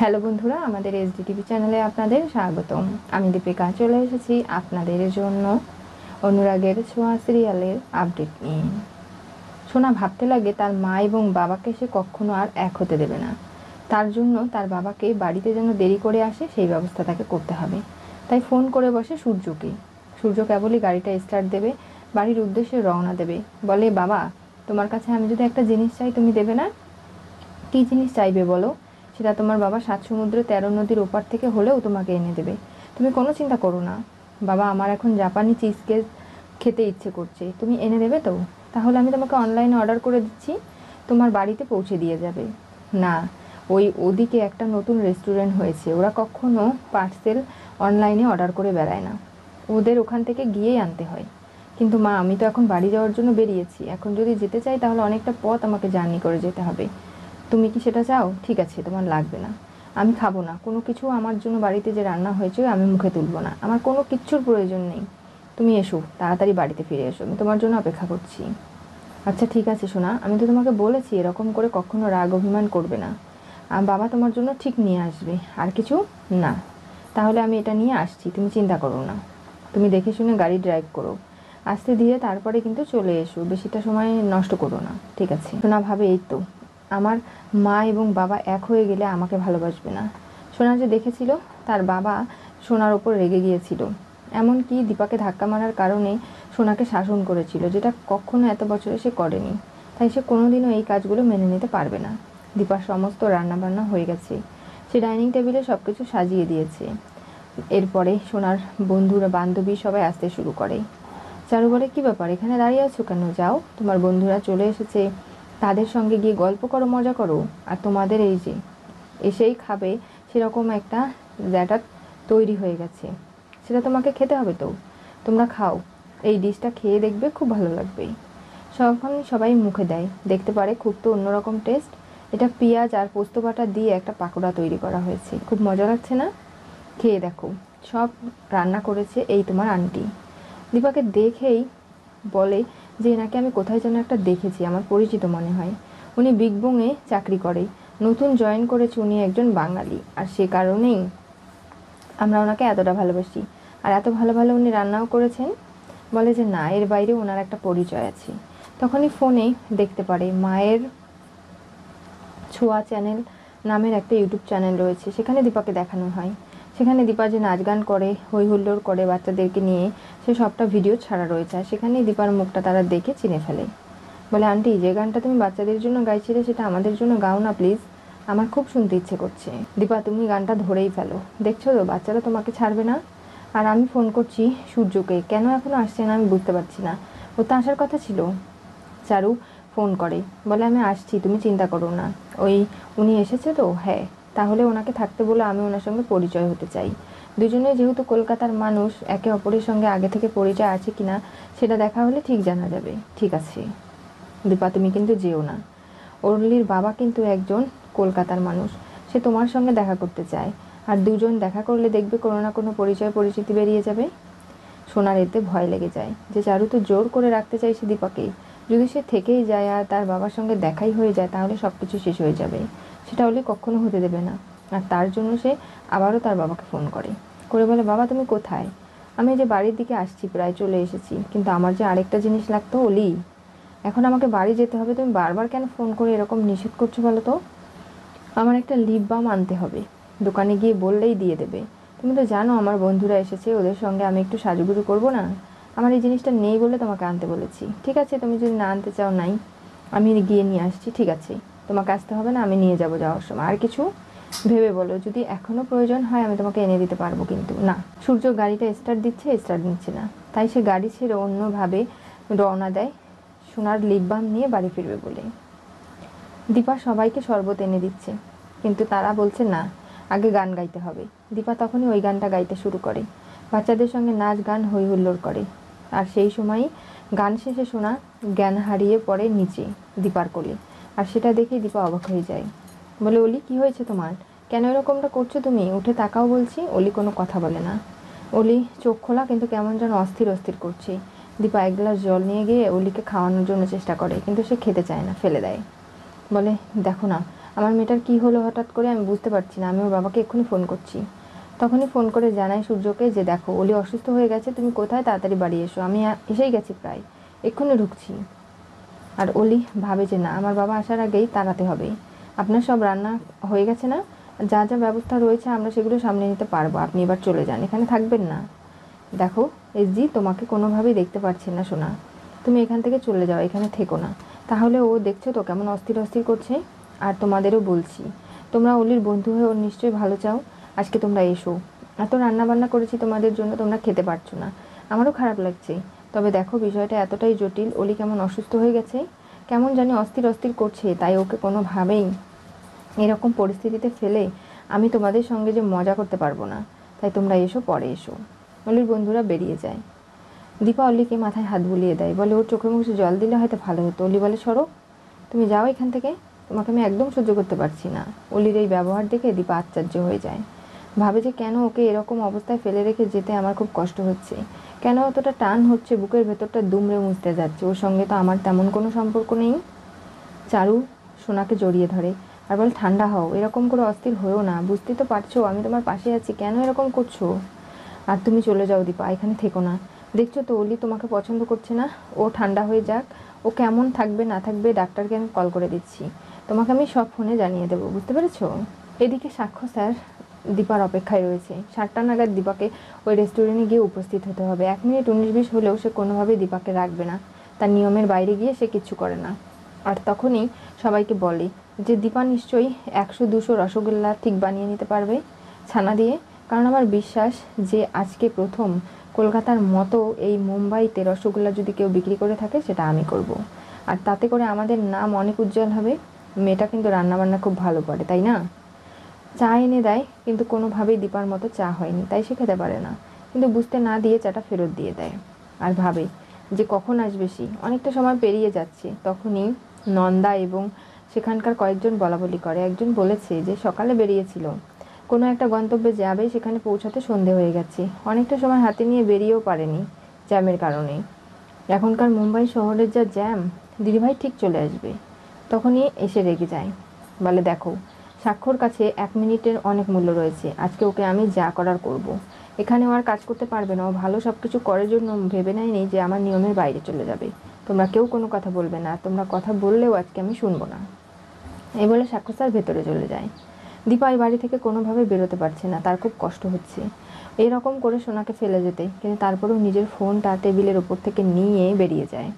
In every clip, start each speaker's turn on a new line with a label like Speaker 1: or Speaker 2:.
Speaker 1: Hello বন্ধুরা আমাদের D TV চ্যানেলে আপনাদের স্বাগতম আমি দীপিকা চলে এসেছি আপনাদের জন্য অনুরাগের ছোঁয়া সিরিয়ালের আপডেট নিয়ে সোনা ভাবতে লাগে তার মা এবং বাবাকে সে কখনো আর এক হতে দেবে না তার জন্য তার বাবাকে বাড়িতে যেন দেরি করে আসে সেই ব্যবস্থা তাকে করতে হবে তাই ফোন করে বসে সূর্যকে সূর্য কেবলই গাড়িটা স্টার্ট দেবে বাড়ির উদ্দেশ্যে রওনা দেবে বলে বাবা তোমার কাছে আমি যদি একটা জিনিস চাই তুমি দেবে না কী জিনিস চাইবে বলো সেটা তোমার বাবা সাত সমুদ্র তেরো নদীর ওপার থেকে হলেও তোমাকে এনে দেবে তুমি কোনো চিন্তা করো না বাবা আমার এখন জাপানি চিজ কেক খেতে ইচ্ছে করছে তুমি এনে দেবে তো তাহলে আমি তোমাকে অনলাইনে অর্ডার করে দিচ্ছি তোমার বাড়িতে পৌঁছে দিয়ে যাবে না ওই ওদিকে একটা নতুন রেস্টুরেন্ট হয়েছে ওরা কখনো পার্সেল অনলাইনে অর্ডার করে বেড়ায় না ওদের ওখান থেকে গিয়েই আনতে হয় কিন্তু মা আমি তো এখন বাড়ি যাওয়ার জন্য বেরিয়েছি এখন যদি যেতে চাই তাহলে অনেকটা পথ আমাকে জার্নি করে যেতে হবে তুমি কি সেটা চাও ঠিক আছে তোমার লাগবে না আমি খাবো না কোনো কিছু আমার জন্য বাড়িতে যে রান্না হয়েছে আমি মুখে তুলবো না আমার কোনো কিচ্ছুর প্রয়োজন নেই তুমি এসো তাড়াতাড়ি বাড়িতে ফিরে এসো আমি তোমার জন্য অপেক্ষা করছি আচ্ছা ঠিক আছে শোনা আমি তো তোমাকে বলেছি এরকম করে কখনো রাগ অভিমান করবে না বাবা তোমার জন্য ঠিক নিয়ে আসবে আর কিছু না তাহলে আমি এটা নিয়ে আসছি তুমি চিন্তা করো না তুমি দেখে শুনে গাড়ি ড্রাইভ করো আসতে ধীরে তারপরে কিন্তু চলে এসো বেশিটা সময় নষ্ট করো না ঠিক আছে শোনা ভাবে এই তো আমার মা এবং বাবা এক হয়ে গেলে আমাকে ভালোবাসবে না সোনা যে দেখেছিল তার বাবা সোনার ওপর রেগে গিয়েছিল এমনকি দীপাকে ধাক্কা মারার কারণে সোনাকে শাসন করেছিল যেটা কখনো এত বছরে সে করেনি তাই সে কোনোদিনও এই কাজগুলো মেনে নিতে পারবে না দীপার সমস্ত রান্নাবান্না হয়ে গেছে সে ডাইনিং টেবিলে সব কিছু সাজিয়ে দিয়েছে এরপরে সোনার বন্ধুরা বান্ধবী সবাই আসতে শুরু করে চারু বলে কী ব্যাপার এখানে দাঁড়িয়ে আছো কেন যাও তোমার বন্ধুরা চলে এসেছে তাদের সঙ্গে গিয়ে গল্প করো মজা করো আর তোমাদের এই যে এসেই খাবে সেরকম একটা ব্যাটার তৈরি হয়ে গেছে সেটা তোমাকে খেতে হবে তো তোমরা খাও এই ডিশটা খেয়ে দেখবে খুব ভালো লাগবে সবখানে সবাই মুখে দেয় দেখতে পারে খুব তো অন্যরকম টেস্ট এটা পেঁয়াজ আর পোস্ত বাটা দিয়ে একটা পাকোড়া তৈরি করা হয়েছে খুব মজা লাগছে না খেয়ে দেখো সব রান্না করেছে এই তোমার আন্টি দীপাকে দেখেই বলে যে এনাকে আমি কোথায় যেন একটা দেখেছি আমার পরিচিত মনে হয় উনি বিগ বংয়ে চাকরি করে নতুন জয়েন করেছে উনি একজন বাঙালি আর সে কারণেই আমরা ওনাকে এতটা ভালোবাসি আর এত ভালো ভালো উনি রান্নাও করেছেন বলে যে না এর বাইরে ওনার একটা পরিচয় আছে তখনই ফোনে দেখতে পারে মায়ের ছোঁয়া চ্যানেল নামের একটা ইউটিউব চ্যানেল রয়েছে সেখানে দীপাকে দেখানো হয় সেখানে দীপা যে নাচ গান করে হই হুল্লোড় করে বাচ্চাদেরকে নিয়ে সে সবটা ভিডিও ছাড়া রয়েছে আর সেখানেই দীপার মুখটা তারা দেখে চিনে ফেলে বলে আন্টি যে গানটা তুমি বাচ্চাদের জন্য গাইছিলে সেটা আমাদের জন্য গাও না প্লিজ আমার খুব শুনতে ইচ্ছে করছে দীপা তুমি গানটা ধরেই ফেলো দেখছো তো বাচ্চারা তোমাকে ছাড়বে না আর আমি ফোন করছি সূর্যকে কেন এখনও আসছে না আমি বুঝতে পারছি না ও তো আসার কথা ছিল চারু ফোন করে বলে আমি আসছি তুমি চিন্তা করো না ওই উনি এসেছে তো হ্যাঁ তাহলে ওনাকে থাকতে বলে আমি ওনার সঙ্গে পরিচয় হতে চাই দুজনে যেহেতু কলকাতার মানুষ একে অপরের সঙ্গে আগে থেকে পরিচয় আছে কি না সেটা দেখা হলে ঠিক জানা যাবে ঠিক আছে দীপা তুমি কিন্তু যেও না অরলির বাবা কিন্তু একজন কলকাতার মানুষ সে তোমার সঙ্গে দেখা করতে চায় আর দুজন দেখা করলে দেখবে কোনো না কোনো পরিচয় পরিচিতি বেরিয়ে যাবে সোনার এতে ভয় লেগে যায় যে চারু তো জোর করে রাখতে চাইছে দীপাকেই যদি সে থেকেই যায় আর তার বাবার সঙ্গে দেখাই হয়ে যায় তাহলে সব কিছু শেষ হয়ে যাবে সেটা হলে কখনো হতে দেবে না আর তার জন্য সে আবারও তার বাবাকে ফোন করে করে বলে বাবা তুমি কোথায় আমি যে বাড়ির দিকে আসছি প্রায় চলে এসেছি কিন্তু আমার যে আরেকটা জিনিস লাগতো ওলি এখন আমাকে বাড়ি যেতে হবে তুমি বারবার কেন ফোন করে এরকম নিষেধ করছো বলো তো আমার একটা লিপ বাম আনতে হবে দোকানে গিয়ে বললেই দিয়ে দেবে তুমি তো জানো আমার বন্ধুরা এসেছে ওদের সঙ্গে আমি একটু সাজুগুজু করবো না আমার এই জিনিসটা নেই বলে তোমাকে আনতে বলেছি ঠিক আছে তুমি যদি না আনতে চাও নাই আমি গিয়ে নিয়ে আসছি ঠিক আছে তোমাকে আসতে হবে না আমি নিয়ে যাব যাওয়ার সময় আর কিছু ভেবে বলো যদি এখনও প্রয়োজন হয় আমি তোমাকে এনে দিতে পারবো কিন্তু না সূর্য গাড়িটা স্টার্ট দিচ্ছে স্টার্ট নিচ্ছে না তাই সে গাড়ি ছেড়ে অন্যভাবে রওনা দেয় সোনার লিপবাম নিয়ে বাড়ি ফিরবে বলে দীপা সবাইকে শরবত এনে দিচ্ছে কিন্তু তারা বলছে না আগে গান গাইতে হবে দীপা তখনই ওই গানটা গাইতে শুরু করে বাচ্চাদের সঙ্গে নাচ গান হই হুল্লোড় করে আর সেই সময়ই গান শেষে শোনা জ্ঞান হারিয়ে পড়ে নিচে দীপার কোলে আর সেটা দেখেই দীপা অবাক হয়ে যায় বলে অলি কি হয়েছে তোমার কেন এরকমটা করছো তুমি উঠে তাকাও বলছি অলি কোনো কথা বলে না অলি চোখ খোলা কিন্তু কেমন যেন অস্থির অস্থির করছে দীপা এক গ্লাস জল নিয়ে গিয়ে অলিকে খাওয়ানোর জন্য চেষ্টা করে কিন্তু সে খেতে চায় না ফেলে দেয় বলে দেখো না আমার মেয়েটার কি হলো হঠাৎ করে আমি বুঝতে পারছি না আমি ওর বাবাকে এক্ষুনি ফোন করছি তখনই ফোন করে জানাই সূর্যকে যে দেখো অলি অসুস্থ হয়ে গেছে তুমি কোথায় তাড়াতাড়ি বাড়ি এসো আমি এসেই গেছি প্রায় এক্ষুনি ঢুকছি আর অলি ভাবে যে না আমার বাবা আসার আগেই তাড়াতে হবে আপনার সব রান্না হয়ে গেছে না যা যা ব্যবস্থা রয়েছে আমরা সেগুলো সামনে নিতে পারবো আপনি এবার চলে যান এখানে থাকবেন না দেখো এস জি তোমাকে কোনোভাবেই দেখতে পাচ্ছি না শোনা তুমি এখান থেকে চলে যাও এখানে থেকো না তাহলে ও দেখছো তো কেমন অস্থির অস্থির করছে আর তোমাদেরও বলছি তোমরা অলির বন্ধু হয়ে ওর নিশ্চয়ই ভালো চাও আজকে তোমরা এসো এত রান্নাবান্না করেছি তোমাদের জন্য তোমরা খেতে পারছো না আমারও খারাপ লাগছে তবে দেখো বিষয়টা এতটাই জটিল অলি কেমন অসুস্থ হয়ে গেছে কেমন জানি অস্থির অস্থির করছে তাই ওকে কোনোভাবেই এরকম পরিস্থিতিতে ফেলে আমি তোমাদের সঙ্গে যে মজা করতে পারবো না তাই তোমরা এসো পরে এসো অলির বন্ধুরা বেরিয়ে যায় দীপা অলিকে মাথায় হাত বুলিয়ে দেয় বলে ওর চোখে মুখে জল দিলে হয়তো ভালো হতো অলি বলে সরো তুমি যাও এখান থেকে তোমাকে আমি একদম সহ্য করতে পারছি না অলির এই ব্যবহার দেখে দীপা আশ্চর্য হয়ে যায় ভাবে যে কেন ওকে এরকম অবস্থায় ফেলে রেখে যেতে আমার খুব কষ্ট হচ্ছে কেন অতটা টান হচ্ছে বুকের ভেতরটা দুমড়ে মুছতে যাচ্ছে ওর সঙ্গে তো আমার তেমন কোনো সম্পর্ক নেই চারু সোনাকে জড়িয়ে ধরে আর বল ঠান্ডা হও এরকম করে অস্থির হয়েও না বুঝতেই তো পারছো আমি তোমার পাশে আছি কেন এরকম করছো আর তুমি চলে যাও দীপা এখানে থেকো না দেখছো তো অলি তোমাকে পছন্দ করছে না ও ঠান্ডা হয়ে যাক ও কেমন থাকবে না থাকবে ডাক্তারকে আমি কল করে দিচ্ছি তোমাকে আমি সব ফোনে জানিয়ে দেবো বুঝতে পেরেছ এদিকে সাক্ষ্য স্যার দীপার অপেক্ষায় রয়েছে সাতটা নাগাদ দীপাকে ওই রেস্টুরেন্টে গিয়ে উপস্থিত হতে হবে এক মিনিট উনিশ বিশ হলেও সে কোনোভাবেই দীপাকে রাখবে না তার নিয়মের বাইরে গিয়ে সে কিচ্ছু করে না আর তখনই সবাইকে বলে যে দীপা নিশ্চয়ই একশো দুশো রসগোল্লা ঠিক বানিয়ে নিতে পারবে ছানা দিয়ে কারণ আমার বিশ্বাস যে আজকে প্রথম কলকাতার মতো এই মুম্বাইতে রসগোল্লা যদি কেউ বিক্রি করে থাকে সেটা আমি করব। আর তাতে করে আমাদের নাম অনেক উজ্জ্বল হবে মেয়েটা কিন্তু রান্নাবান্না খুব ভালো করে তাই না চা এনে দেয় কিন্তু কোনোভাবেই দীপার মতো চা হয়নি তাই সে খেতে পারে না কিন্তু বুঝতে না দিয়ে চাটা ফেরত দিয়ে দেয় আর ভাবে যে কখন আসবে সে অনেকটা সময় পেরিয়ে যাচ্ছে তখনই নন্দা এবং সেখানকার কয়েকজন বলাবলি করে একজন বলেছে যে সকালে বেরিয়েছিল কোনো একটা গন্তব্যে যাবে সেখানে পৌঁছাতে সন্ধে হয়ে গেছে অনেকটা সময় হাতে নিয়ে বেরিয়েও পারেনি জ্যামের কারণে এখনকার মুম্বাই শহরের যা জ্যাম দিদিভাই ঠিক চলে আসবে তখনই এসে রেগে যায় বলে দেখো স্বাক্ষর কাছে এক মিনিটের অনেক মূল্য রয়েছে আজকে ওকে আমি যা করার করব। এখানে আর কাজ করতে পারবে না ও ভালো সব কিছু করার জন্য ভেবে নেয়নি যে আমার নিয়মের বাইরে চলে যাবে তোমরা কেউ কোনো কথা বলবে না তোমরা কথা বললেও আজকে আমি শুনবো না এই বলে সাক্ষর স্যার ভেতরে চলে যায় দীপা এই বাড়ি থেকে কোনোভাবে বেরোতে পারছে না তার খুব কষ্ট হচ্ছে এরকম করে সোনাকে ফেলে যেতে কিন্তু তারপরেও নিজের ফোনটা টেবিলের ওপর থেকে নিয়ে বেরিয়ে যায়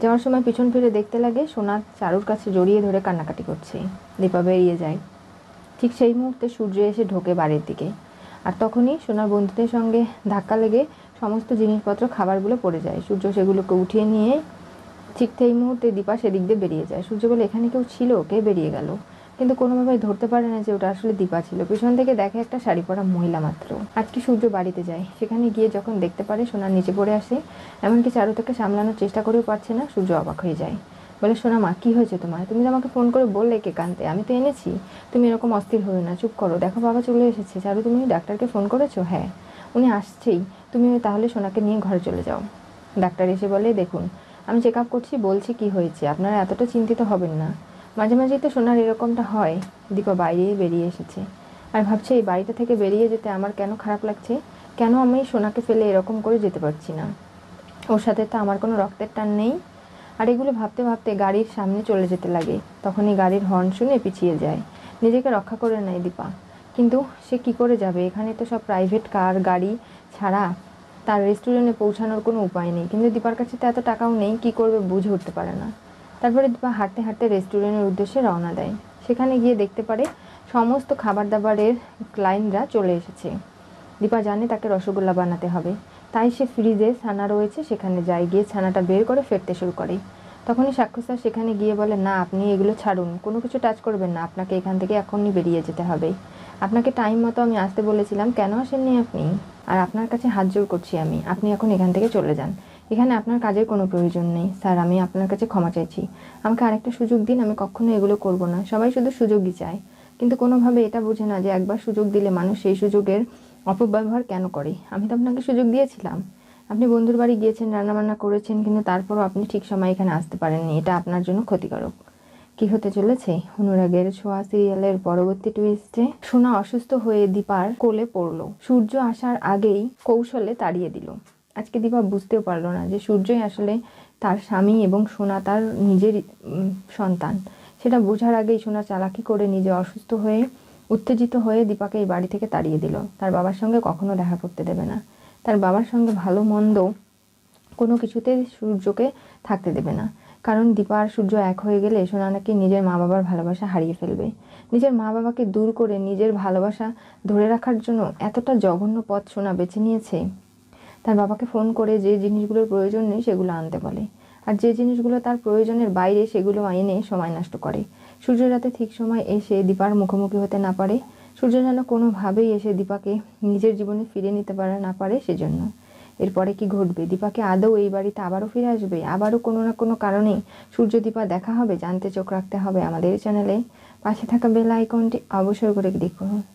Speaker 1: যাওয়ার সময় পিছন ফিরে দেখতে লাগে সোনা চারুর কাছে জড়িয়ে ধরে কান্নাকাটি করছে দীপা বেরিয়ে যায় ঠিক সেই মুহূর্তে সূর্য এসে ঢোকে বাড়ির দিকে আর তখনই সোনার বন্ধুদের সঙ্গে ধাক্কা লেগে সমস্ত জিনিসপত্র খাবারগুলো পড়ে যায় সূর্য সেগুলোকে উঠিয়ে নিয়ে ঠিক সেই মুহূর্তে দীপা সেদিক দিয়ে বেরিয়ে যায় সূর্য বলে এখানে কেউ ছিল কে বেরিয়ে গেল কিন্তু কোনোভাবেই ধরতে পারে না যে ওটা আসলে দীপা ছিল পিছন থেকে দেখে একটা শাড়ি পরা মহিলা মাত্র আজকে সূর্য বাড়িতে যায় সেখানে গিয়ে যখন দেখতে পারে সোনার নিচে পড়ে আসে এমনকি চারু তাকে সামলানোর চেষ্টা করেও পারছে না সূর্য অবাক হয়ে যায় বলে শোনা মা কী হয়েছে তোমার তুমি তো আমাকে ফোন করে বললে কে কানতে আমি তো এনেছি তুমি এরকম অস্থির হয়ে না চুপ করো দেখো বাবা চলে এসেছে চারু তুমি ডাক্তারকে ফোন করেছো হ্যাঁ উনি আসছেই তুমি তাহলে সোনাকে নিয়ে ঘরে চলে যাও ডাক্তার এসে বলে দেখুন আমি চেক আপ করছি বলছি কি হয়েছে আপনারা এতটা চিন্তিত হবেন না মাঝে মাঝেই তো সোনার এরকমটা হয় দীপা বাইরে বেরিয়ে এসেছে আর ভাবছে এই বাড়িটা থেকে বেরিয়ে যেতে আমার কেন খারাপ লাগছে কেন আমি সোনাকে ফেলে এরকম করে যেতে পারছি না ওর সাথে তো আমার কোনো রক্তের টান নেই আর এগুলো ভাবতে ভাবতে গাড়ির সামনে চলে যেতে লাগে তখনই গাড়ির হর্ন শুনে পিছিয়ে যায় নিজেকে রক্ষা করে নেয় দীপা কিন্তু সে কি করে যাবে এখানে তো সব প্রাইভেট কার গাড়ি ছাড়া তার রেস্টুরেন্টে পৌঁছানোর কোনো উপায় নেই কিন্তু দীপার কাছে তো এত টাকাও নেই কি করবে বুঝে উঠতে পারে না তারপরে দীপা হাঁটতে হাঁটতে রেস্টুরেন্টের উদ্দেশ্যে রওনা দেয় সেখানে গিয়ে দেখতে পারে সমস্ত খাবার দাবারের ক্লায়েন্টরা চলে এসেছে দীপা জানে তাকে রসগোল্লা বানাতে হবে তাই সে ফ্রিজে ছানা রয়েছে সেখানে যায় গিয়ে ছানাটা বের করে ফেরতে শুরু করে তখনই সাক্ষু স্যার সেখানে গিয়ে বলে না আপনি এগুলো ছাড়ুন কোনো কিছু টাচ করবেন না আপনাকে এখান থেকে এখনই বেরিয়ে যেতে হবে আপনাকে টাইম মতো আমি আসতে বলেছিলাম কেন আসেননি আপনি আর আপনার কাছে হাত জোর করছি আমি আপনি এখন এখান থেকে চলে যান এখানে আপনার কাজের কোনো প্রয়োজন নেই স্যার আমি আপনার কাছে ক্ষমা চাইছি আমাকে আরেকটা সুযোগ দিন আমি কখনো এগুলো করব না সবাই শুধু সুযোগই চায় কিন্তু কোনোভাবে এটা বোঝে না যে একবার সুযোগ দিলে মানুষ সেই সুযোগের অপব্যবহার কেন করে আমি তো আপনাকে সুযোগ দিয়েছিলাম আপনি বন্ধুর বাড়ি গিয়েছেন রান্নাবান্না করেছেন কিন্তু তারপরও আপনি ঠিক সময় এখানে আসতে পারেননি এটা আপনার জন্য ক্ষতিকারক কি হতে চলেছে অনুরাগের ছোঁয়া সিরিয়ালের পরবর্তী টুইস্টে সোনা অসুস্থ হয়ে দীপার কোলে পড়ল সূর্য আসার আগেই কৌশলে তাড়িয়ে দিল আজকে দীপা বুঝতেও পারলো না যে সূর্যই আসলে তার স্বামী এবং সোনা তার নিজের সন্তান সেটা বোঝার আগেই সোনা চালাকি করে নিজে অসুস্থ হয়ে উত্তেজিত হয়ে দীপাকে এই বাড়ি থেকে তাড়িয়ে দিল তার বাবার সঙ্গে কখনো দেখা করতে দেবে না তার বাবার সঙ্গে ভালো মন্দ কোনো কিছুতে সূর্যকে থাকতে দেবে না কারণ দীপা আর সূর্য এক হয়ে গেলে সোনা নাকি নিজের মা বাবার ভালোবাসা হারিয়ে ফেলবে নিজের মা বাবাকে দূর করে নিজের ভালোবাসা ধরে রাখার জন্য এতটা জঘন্য পথ সোনা বেছে নিয়েছে তার বাবাকে ফোন করে যে জিনিসগুলোর প্রয়োজন নেই সেগুলো আনতে বলে আর যে জিনিসগুলো তার প্রয়োজনের বাইরে সেগুলো এনে সময় নষ্ট করে সূর্য রাতে ঠিক সময় এসে দীপার মুখোমুখি হতে না পারে সূর্য যেন কোনোভাবেই এসে দীপাকে নিজের জীবনে ফিরে নিতে পারে না পারে সেজন্য এরপরে কি ঘটবে দীপাকে আদৌ এই বাড়িতে আবারও ফিরে আসবে আবারও কোনো না কোনো কারণে সূর্য দীপা দেখা হবে জানতে চোখ রাখতে হবে আমাদের চ্যানেলে পাশে থাকা বেল আইকনটি অবসর করে ক্লিক করুন